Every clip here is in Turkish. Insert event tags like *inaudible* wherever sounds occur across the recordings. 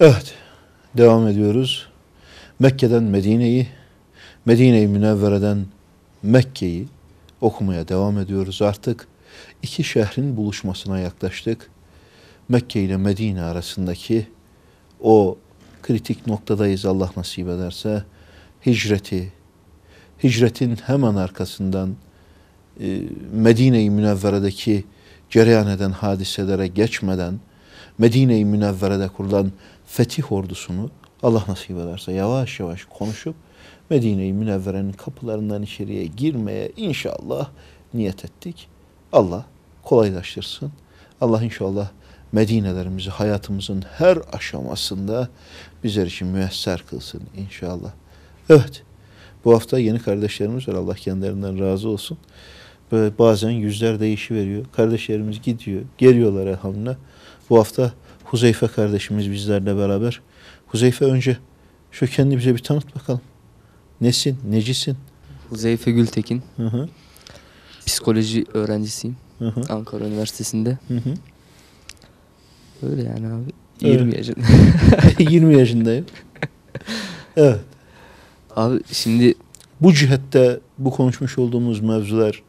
Evet, devam ediyoruz. Mekke'den Medine'yi, Medine-i Münevvere'den Mekke'yi okumaya devam ediyoruz artık. İki şehrin buluşmasına yaklaştık. Mekke ile Medine arasındaki o kritik noktadayız Allah nasip ederse. Hicreti, hicretin hemen arkasından e, Medine-i Münevvere'deki cereyan eden hadiselere geçmeden Medine-i Münevvere'de kurulan fetih ordusunu Allah nasip ederse yavaş yavaş konuşup Medine-i Münevvere'nin kapılarından içeriye girmeye inşallah niyet ettik. Allah kolaylaştırsın. Allah inşallah Medine'lerimizi hayatımızın her aşamasında bizler için müesser kılsın inşallah. Evet bu hafta yeni kardeşlerimiz var Allah kendilerinden razı olsun. Böyle bazen yüzler değişiveriyor. Kardeşlerimiz gidiyor geliyorlar elhamdülillah. Bu hafta Huzeyfe kardeşimiz bizlerle beraber. Huzeyfe önce şu kendi bize bir tanıt bakalım. Nesin, necisin? Huzeyfe Gültekin. Hı hı. Psikoloji öğrencisiyim. Hı hı. Ankara Üniversitesi'nde. Hı hı. Öyle yani abi. 20 evet. yaşında. 20 yaşındayım. Evet. Abi şimdi bu cihette bu konuşmuş olduğumuz mevzular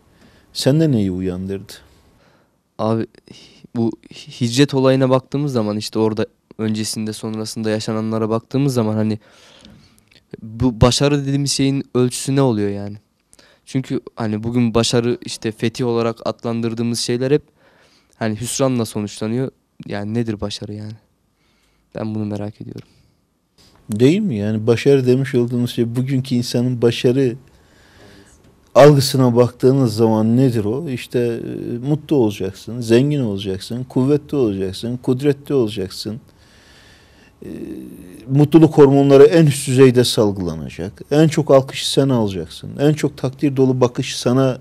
sende neyi uyandırdı? Abi bu hicret olayına baktığımız zaman işte orada öncesinde sonrasında yaşananlara baktığımız zaman hani bu başarı dediğimiz şeyin ölçüsü ne oluyor yani? Çünkü hani bugün başarı işte fetih olarak adlandırdığımız şeyler hep hani hüsranla sonuçlanıyor. Yani nedir başarı yani? Ben bunu merak ediyorum. Değil mi yani başarı demiş olduğumuz şey bugünkü insanın başarı algısına baktığınız zaman nedir o? İşte e, mutlu olacaksın, zengin olacaksın, kuvvetli olacaksın, kudretli olacaksın. E, mutluluk hormonları en üst düzeyde salgılanacak. En çok alkışı sen alacaksın. En çok takdir dolu bakış sana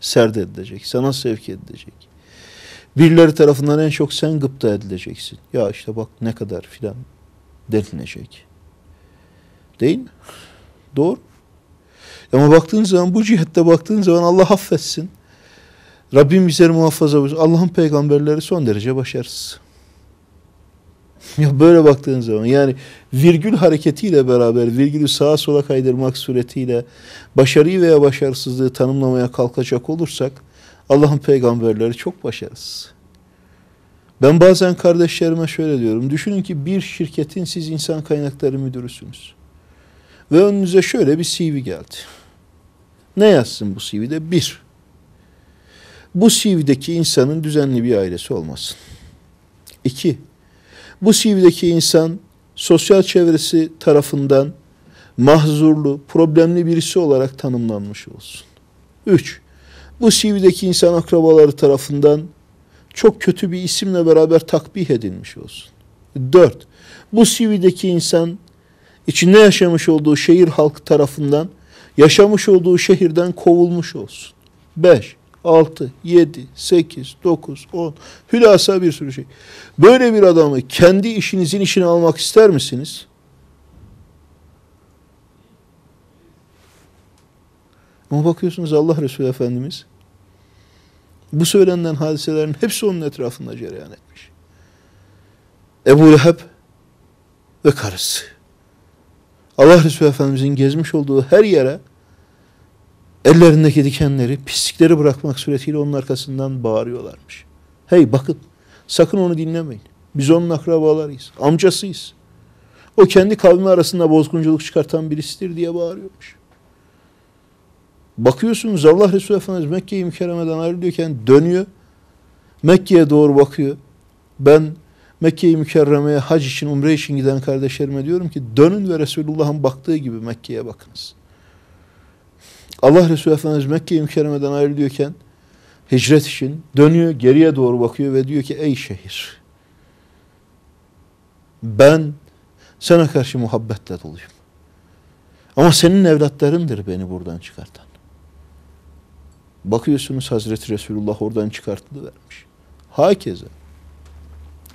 serdedilecek, sana sevk edilecek. Birileri tarafından en çok sen gıpta edileceksin. Ya işte bak ne kadar filan denilecek. Değil mi? Doğru. Ama baktığın zaman bu cihette baktığın zaman Allah affetsin. Rabbim bizleri muhafaza olsun. Allah'ın peygamberleri son derece başarısız. ya böyle baktığın zaman yani virgül hareketiyle beraber virgülü sağa sola kaydırmak suretiyle başarıyı veya başarısızlığı tanımlamaya kalkacak olursak Allah'ın peygamberleri çok başarısız. Ben bazen kardeşlerime şöyle diyorum. Düşünün ki bir şirketin siz insan kaynakları müdürüsünüz. Ve önünüze şöyle bir CV geldi. Ne yazsın bu CV'de? Bir, bu CV'deki insanın düzenli bir ailesi olmasın. İki, bu CV'deki insan sosyal çevresi tarafından mahzurlu, problemli birisi olarak tanımlanmış olsun. Üç, bu CV'deki insan akrabaları tarafından çok kötü bir isimle beraber takbih edilmiş olsun. Dört, bu CV'deki insan içinde yaşamış olduğu şehir halkı tarafından yaşamış olduğu şehirden kovulmuş olsun. 5, 6, 7, 8, 9, 10 hülasa bir sürü şey. Böyle bir adamı kendi işinizin işine almak ister misiniz? Ama bakıyorsunuz Allah Resulü Efendimiz bu söylenen hadiselerin hepsi onun etrafında cereyan etmiş. Ebu Leheb ve karısı. Allah Resulü Efendimizin gezmiş olduğu her yere ellerindeki dikenleri, pislikleri bırakmak suretiyle onun arkasından bağırıyorlarmış. Hey bakın, sakın onu dinlemeyin. Biz onun akrabalarıyız, amcasıyız. O kendi kavmi arasında bozgunculuk çıkartan birisidir diye bağırıyormuş. Bakıyorsunuz Allah Resulü Efendimiz Mekke'yi i Mükerreme'den ayrılıyorken dönüyor. Mekke'ye doğru bakıyor. Ben Mekke-i Mükerreme'ye hac için, umre için giden kardeşlerime diyorum ki dönün ve Resulullah'ın baktığı gibi Mekke'ye bakınız. Allah Resulü Efendimiz Mekke-i Mükerreme'den ayrılıyorken hicret için dönüyor, geriye doğru bakıyor ve diyor ki ey şehir ben sana karşı muhabbetle doluyum. Ama senin evlatlarındır beni buradan çıkartan. Bakıyorsunuz Hazreti Resulullah oradan çıkartılı vermiş. Hakeza.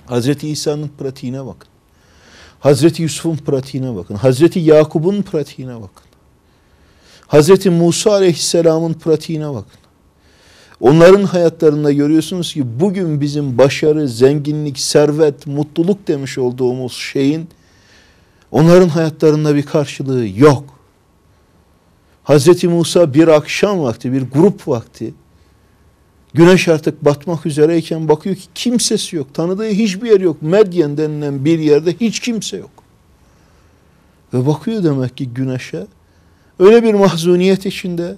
Hazreti İsa'nın pratiğine bakın. Hazreti Yusuf'un pratiğine bakın. Hazreti Yakub'un pratiğine bakın. Hazreti Musa Aleyhisselam'ın pratiğine bakın. Onların hayatlarında görüyorsunuz ki bugün bizim başarı, zenginlik, servet, mutluluk demiş olduğumuz şeyin onların hayatlarında bir karşılığı yok. Hazreti Musa bir akşam vakti, bir grup vakti Güneş artık batmak üzereyken bakıyor ki kimsesi yok. Tanıdığı hiçbir yer yok. Medyen denilen bir yerde hiç kimse yok. Ve bakıyor demek ki güneşe. Öyle bir mahzuniyet içinde.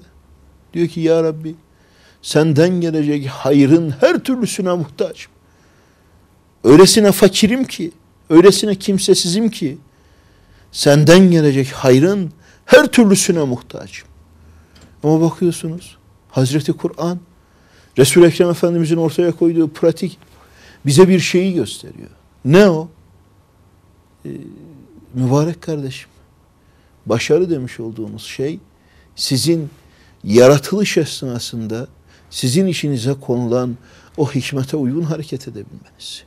Diyor ki ya Rabbi senden gelecek hayrın her türlüsüne muhtaçım. Öylesine fakirim ki, öylesine kimsesizim ki senden gelecek hayrın her türlüsüne muhtaçım. Ama bakıyorsunuz Hazreti Kur'an resul Ekrem Efendimizin ortaya koyduğu pratik bize bir şeyi gösteriyor. Ne o? Ee, mübarek kardeşim. Başarı demiş olduğumuz şey sizin yaratılış esnasında sizin işinize konulan o hikmete uygun hareket edebilmeniz.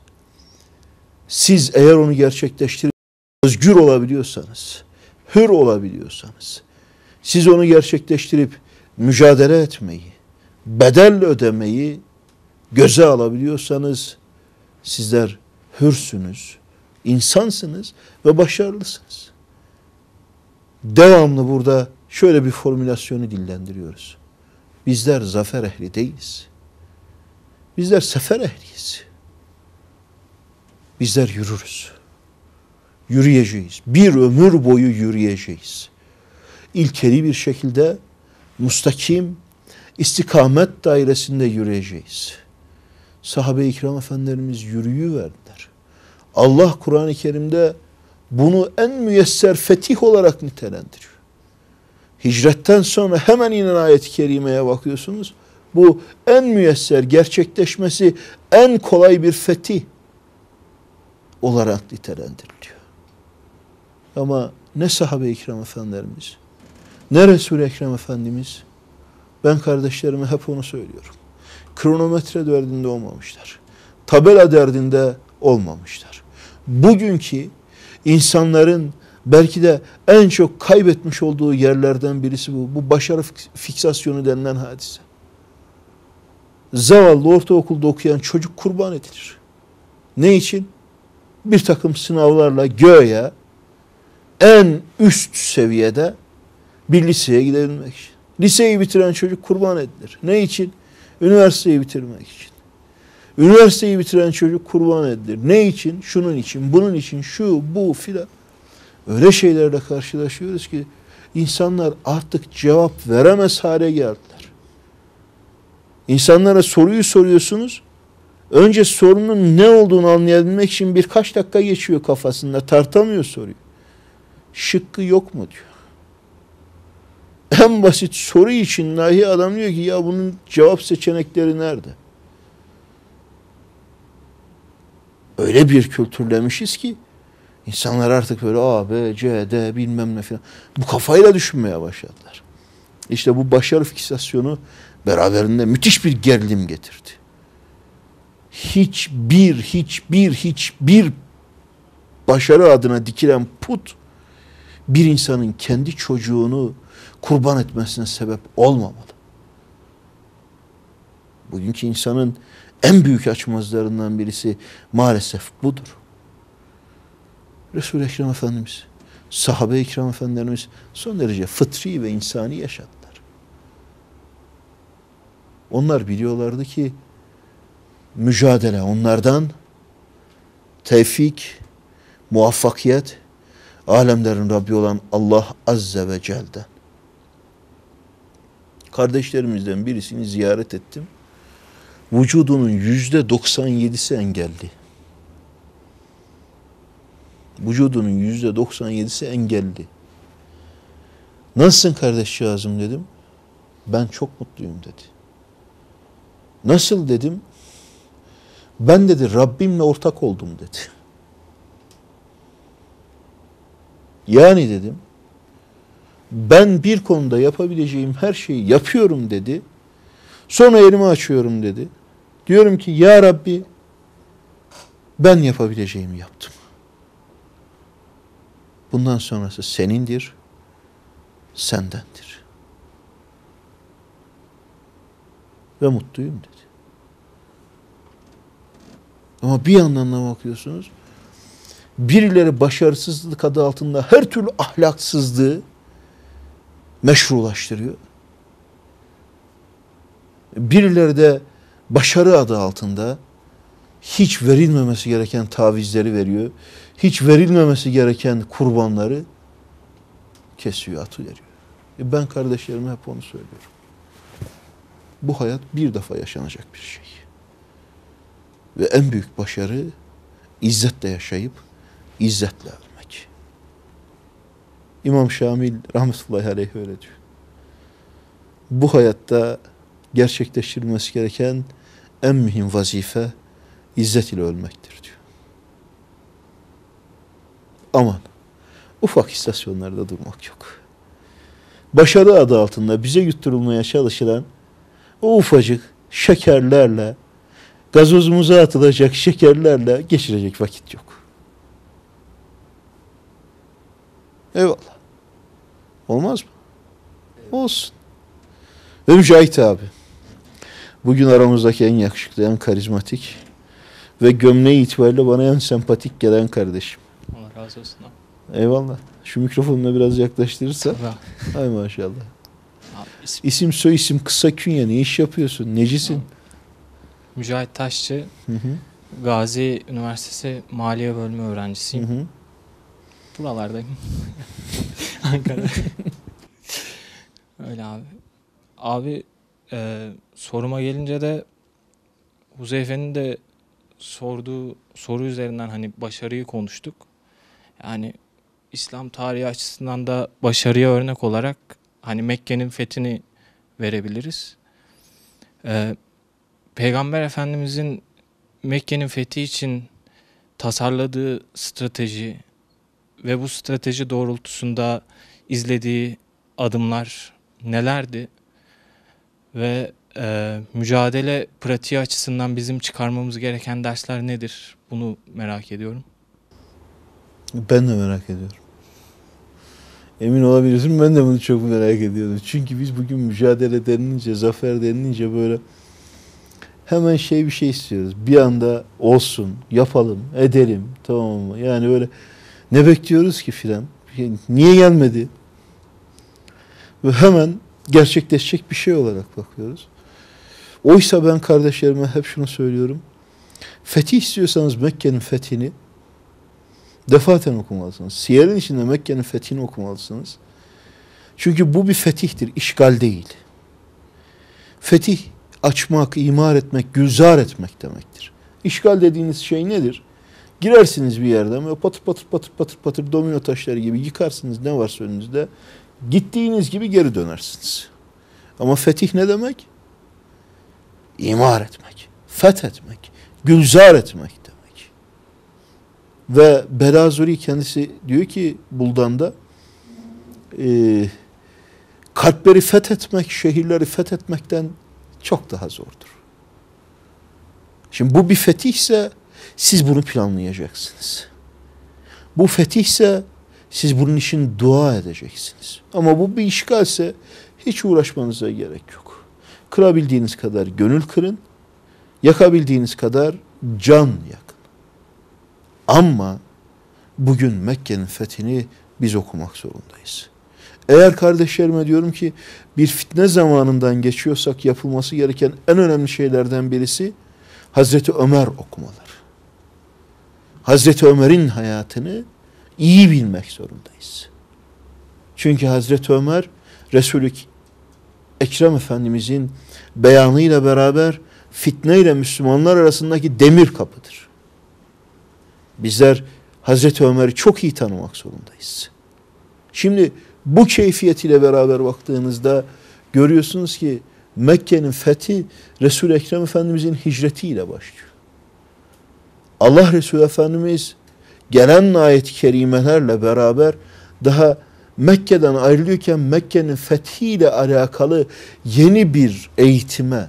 Siz eğer onu gerçekleştirir, özgür olabiliyorsanız, hür olabiliyorsanız, siz onu gerçekleştirip mücadele etmeyi, bedel ödemeyi göze alabiliyorsanız sizler hürsünüz, insansınız ve başarılısınız. Devamlı burada şöyle bir formülasyonu dillendiriyoruz. Bizler zafer ehli değiliz. Bizler sefer ehliyiz. Bizler yürürüz. Yürüyeceğiz. Bir ömür boyu yürüyeceğiz. İlkeli bir şekilde mustakim istikamet dairesinde yürüyeceğiz. Sahabe-i ikram efendilerimiz yürüyü verdiler. Allah Kur'an-ı Kerim'de bunu en müyesser fetih olarak nitelendiriyor. Hicretten sonra hemen inen ayet-i kerimeye bakıyorsunuz. Bu en müyesser, gerçekleşmesi en kolay bir fetih olarak nitelendiriliyor. Ama ne sahabe-i ikram efendilerimiz, ne Resul-i Ekrem Efendimiz ben kardeşlerime hep onu söylüyorum. Kronometre derdinde olmamışlar. Tabela derdinde olmamışlar. Bugünkü insanların belki de en çok kaybetmiş olduğu yerlerden birisi bu. Bu başarı fiksasyonu denilen hadise. Zavallı ortaokulda okuyan çocuk kurban edilir. Ne için? Bir takım sınavlarla göğe en üst seviyede bir liseye gidebilmek için. Liseyi bitiren çocuk kurban edilir. Ne için? Üniversiteyi bitirmek için. Üniversiteyi bitiren çocuk kurban edilir. Ne için? Şunun için, bunun için, şu, bu filan. Öyle şeylerle karşılaşıyoruz ki insanlar artık cevap veremez hale geldiler. İnsanlara soruyu soruyorsunuz. Önce sorunun ne olduğunu anlayabilmek için birkaç dakika geçiyor kafasında. Tartamıyor soruyu. Şıkkı yok mu diyor en basit soru için dahi adam diyor ki ya bunun cevap seçenekleri nerede? Öyle bir kültürlemişiz ki insanlar artık böyle A, B, C, D bilmem ne filan bu kafayla düşünmeye başladılar. İşte bu başarı fiksasyonu beraberinde müthiş bir gerilim getirdi. Hiçbir, hiçbir, hiçbir başarı adına dikilen put bir insanın kendi çocuğunu kurban etmesine sebep olmamalı. Bugünkü insanın en büyük açmazlarından birisi maalesef budur. Resul-i Ekrem Efendimiz, sahabe-i Ekrem Efendilerimiz son derece fıtri ve insani yaşadılar. Onlar biliyorlardı ki mücadele onlardan tevfik, muvaffakiyet alemlerin Rabbi olan Allah Azze ve Cel'de. Kardeşlerimizden birisini ziyaret ettim. Vücudunun yüzde 97'si engelli. Vücudunun yüzde 97'si engelli. Nasılsın kardeşcağızım dedim. Ben çok mutluyum dedi. Nasıl dedim. Ben dedi Rabbimle ortak oldum dedi. Yani dedim ben bir konuda yapabileceğim her şeyi yapıyorum dedi. Sonra elimi açıyorum dedi. Diyorum ki ya Rabbi ben yapabileceğimi yaptım. Bundan sonrası senindir, sendendir. Ve mutluyum dedi. Ama bir yandan da bakıyorsunuz, birileri başarısızlık adı altında her türlü ahlaksızlığı, meşrulaştırıyor. Birileri de başarı adı altında hiç verilmemesi gereken tavizleri veriyor. Hiç verilmemesi gereken kurbanları kesiyor, atı veriyor. E ben kardeşlerime hep onu söylüyorum. Bu hayat bir defa yaşanacak bir şey. Ve en büyük başarı izzetle yaşayıp izzetle ölmek. İmam Şamil rahmetullahi aleyh öyle diyor. Bu hayatta gerçekleştirilmesi gereken en mühim vazife izzet ile ölmektir diyor. Aman ufak istasyonlarda durmak yok. Başarı adı altında bize yutturulmaya çalışılan o ufacık şekerlerle, gazozumuza atılacak şekerlerle geçirecek vakit yok. Eyvallah. Olmaz mı? Olsun. Ve Mücahit abi. Bugün aramızdaki en yakışıklı, en karizmatik ve gömleği itibariyle bana en sempatik gelen kardeşim. Allah razı olsun. Abi. Eyvallah. Şu mikrofonuna biraz yaklaştırırsa. Ay maşallah. İsim isim. isim soy isim kısa künye ne iş yapıyorsun? Necisin? Abi. Mücahit Taşçı. Hı hı. Gazi Üniversitesi Maliye Bölümü öğrencisiyim. Hı hı. Buralardayım. *laughs* Ankara. Öyle abi. Abi e, soruma gelince de Huzeyfe'nin de sorduğu soru üzerinden hani başarıyı konuştuk. Yani İslam tarihi açısından da başarıya örnek olarak hani Mekke'nin fethini verebiliriz. Ee, Peygamber Efendimizin Mekke'nin fethi için tasarladığı strateji ve bu strateji doğrultusunda izlediği adımlar nelerdi? Ve e, mücadele pratiği açısından bizim çıkarmamız gereken dersler nedir? Bunu merak ediyorum. Ben de merak ediyorum. Emin olabilirsin ben de bunu çok merak ediyorum. Çünkü biz bugün mücadele denilince, zafer denilince böyle hemen şey bir şey istiyoruz. Bir anda olsun, yapalım, edelim tamam mı? Yani böyle ne bekliyoruz ki filan? Niye gelmedi? Ve hemen gerçekleşecek bir şey olarak bakıyoruz. Oysa ben kardeşlerime hep şunu söylüyorum. Fetih istiyorsanız Mekke'nin fethini defaten okumalısınız. Siyer'in içinde Mekke'nin fethini okumalısınız. Çünkü bu bir fetihtir, işgal değil. Fetih açmak, imar etmek, güzar etmek demektir. İşgal dediğiniz şey nedir? Girersiniz bir yerden ve patır patır patır patır patır domino taşları gibi yıkarsınız ne varsa önünüzde. Gittiğiniz gibi geri dönersiniz. Ama fetih ne demek? İmar etmek, fethetmek, gülzar etmek demek. Ve Belazuri kendisi diyor ki Buldan'da e, kalpleri fethetmek, şehirleri fethetmekten çok daha zordur. Şimdi bu bir fetihse siz bunu planlayacaksınız. Bu fetihse siz bunun için dua edeceksiniz. Ama bu bir işgalse hiç uğraşmanıza gerek yok. Kırabildiğiniz kadar gönül kırın, yakabildiğiniz kadar can yakın. Ama bugün Mekke'nin fethini biz okumak zorundayız. Eğer kardeşlerime diyorum ki bir fitne zamanından geçiyorsak yapılması gereken en önemli şeylerden birisi Hazreti Ömer okumalar. Hazreti Ömer'in hayatını iyi bilmek zorundayız. Çünkü Hazreti Ömer Resulü Ekrem Efendimizin beyanıyla beraber fitne ile Müslümanlar arasındaki demir kapıdır. Bizler Hazreti Ömer'i çok iyi tanımak zorundayız. Şimdi bu keyfiyet ile beraber baktığınızda görüyorsunuz ki Mekke'nin fethi resul Ekrem Efendimizin hicretiyle başlıyor. Allah Resulü Efendimiz gelen ayet-i kerimelerle beraber daha Mekke'den ayrılıyorken Mekke'nin fethiyle alakalı yeni bir eğitime,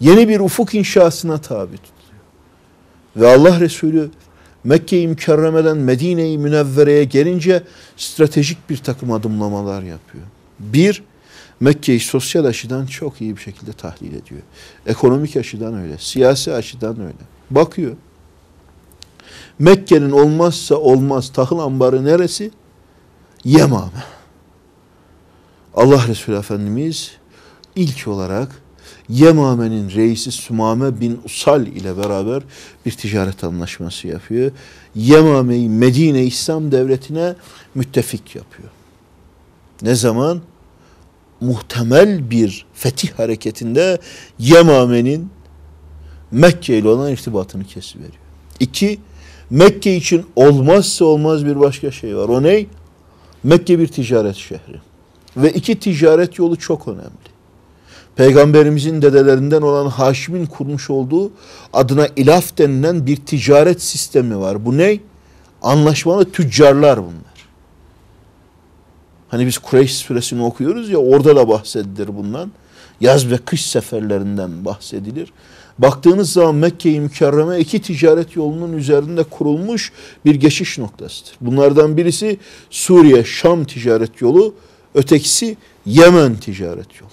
yeni bir ufuk inşasına tabi tutuyor. Ve Allah Resulü Mekke-i Mükerreme'den Medine-i Münevvere'ye gelince stratejik bir takım adımlamalar yapıyor. Bir, Mekke'yi sosyal açıdan çok iyi bir şekilde tahlil ediyor. Ekonomik açıdan öyle, siyasi açıdan öyle. Bakıyor. Mekke'nin olmazsa olmaz tahıl ambarı neresi? Yemame. Allah Resulü Efendimiz ilk olarak Yemame'nin reisi Sumame bin Usal ile beraber bir ticaret anlaşması yapıyor. Yemame'yi Medine İslam Devleti'ne müttefik yapıyor. Ne zaman? Muhtemel bir fetih hareketinde Yemame'nin Mekke ile olan irtibatını kesiveriyor. İki, Mekke için olmazsa olmaz bir başka şey var. O ne? Mekke bir ticaret şehri. Ve iki ticaret yolu çok önemli. Peygamberimizin dedelerinden olan Haşim'in kurmuş olduğu adına ilaf denilen bir ticaret sistemi var. Bu ne? Anlaşmalı tüccarlar bunlar. Hani biz Kureyş suresini okuyoruz ya orada da bahsedilir bundan. Yaz ve kış seferlerinden bahsedilir baktığınız zaman Mekke-i Mükerreme iki ticaret yolunun üzerinde kurulmuş bir geçiş noktasıdır. Bunlardan birisi Suriye-Şam ticaret yolu, ötekisi Yemen ticaret yolu.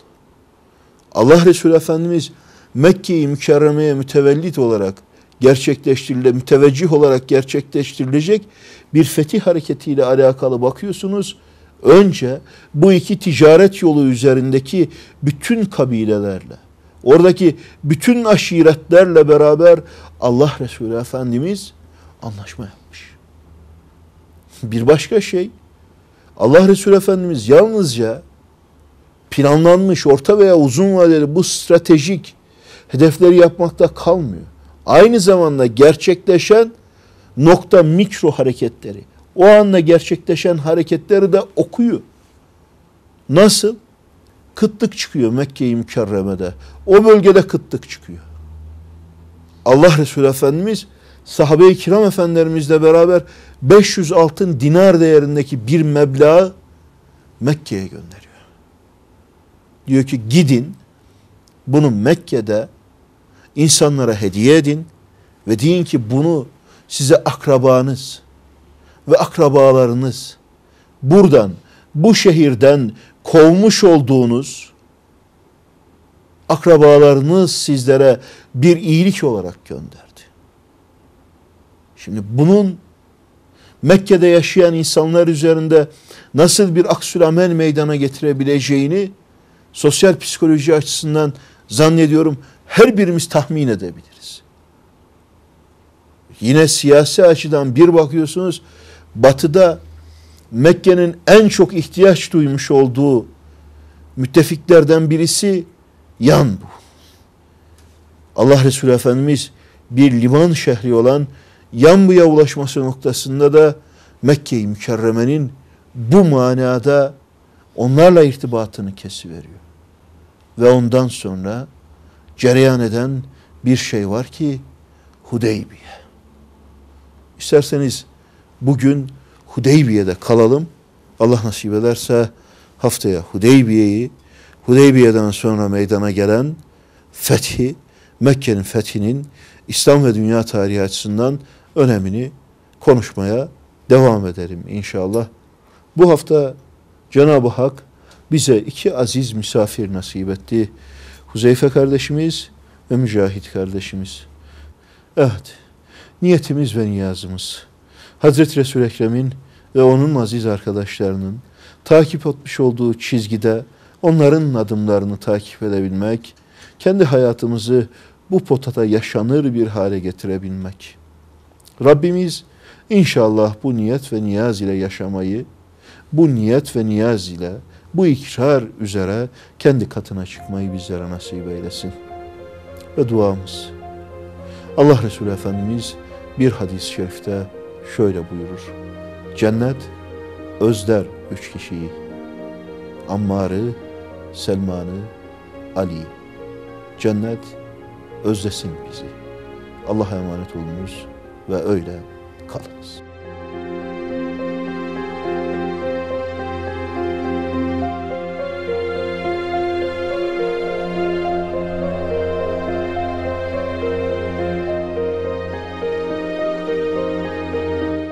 Allah Resulü Efendimiz Mekke-i Mükerreme'ye mütevellit olarak gerçekleştirile, müteveccih olarak gerçekleştirilecek bir fetih hareketiyle alakalı bakıyorsunuz. Önce bu iki ticaret yolu üzerindeki bütün kabilelerle, Oradaki bütün aşiretlerle beraber Allah Resulü Efendimiz anlaşma yapmış. Bir başka şey, Allah Resulü Efendimiz yalnızca planlanmış orta veya uzun vadeli bu stratejik hedefleri yapmakta kalmıyor. Aynı zamanda gerçekleşen nokta mikro hareketleri, o anda gerçekleşen hareketleri de okuyor. Nasıl? Kıtlık çıkıyor Mekke-i Mükerreme'de. O bölgede kıtlık çıkıyor. Allah Resulü Efendimiz sahabe-i kiram efendilerimizle beraber 500 altın dinar değerindeki bir meblağı Mekke'ye gönderiyor. Diyor ki gidin bunu Mekke'de insanlara hediye edin ve deyin ki bunu size akrabanız ve akrabalarınız buradan bu şehirden kovmuş olduğunuz akrabalarını sizlere bir iyilik olarak gönderdi. Şimdi bunun Mekke'de yaşayan insanlar üzerinde nasıl bir aksülamel meydana getirebileceğini sosyal psikoloji açısından zannediyorum her birimiz tahmin edebiliriz. Yine siyasi açıdan bir bakıyorsunuz batıda Mekke'nin en çok ihtiyaç duymuş olduğu müttefiklerden birisi Yan bu. Allah Resulü Efendimiz bir liman şehri olan Yanbu'ya ulaşması noktasında da Mekke-i Mükerreme'nin bu manada onlarla irtibatını kesiveriyor. Ve ondan sonra cereyan eden bir şey var ki Hudeybiye. İsterseniz bugün Hudeybiye'de kalalım. Allah nasip ederse haftaya Hudeybiye'yi Hudeybiye'den sonra meydana gelen fethi, Mekke'nin fethinin İslam ve dünya tarihi açısından önemini konuşmaya devam ederim inşallah. Bu hafta Cenab-ı Hak bize iki aziz misafir nasip etti. Huzeyfe kardeşimiz ve Mücahit kardeşimiz. Evet, niyetimiz ve niyazımız. Hazreti Resul Ekrem'in ve onun aziz arkadaşlarının takip etmiş olduğu çizgide onların adımlarını takip edebilmek, kendi hayatımızı bu potada yaşanır bir hale getirebilmek. Rabbimiz inşallah bu niyet ve niyaz ile yaşamayı, bu niyet ve niyaz ile bu ikrar üzere kendi katına çıkmayı bizlere nasip eylesin. Ve duamız. Allah Resulü Efendimiz bir hadis-i şerifte şöyle buyurur. Cennet özler üç kişiyi. Ammar'ı, Selman'ı, Ali, cennet özlesin bizi. Allah'a emanet olunuz ve öyle kalınız.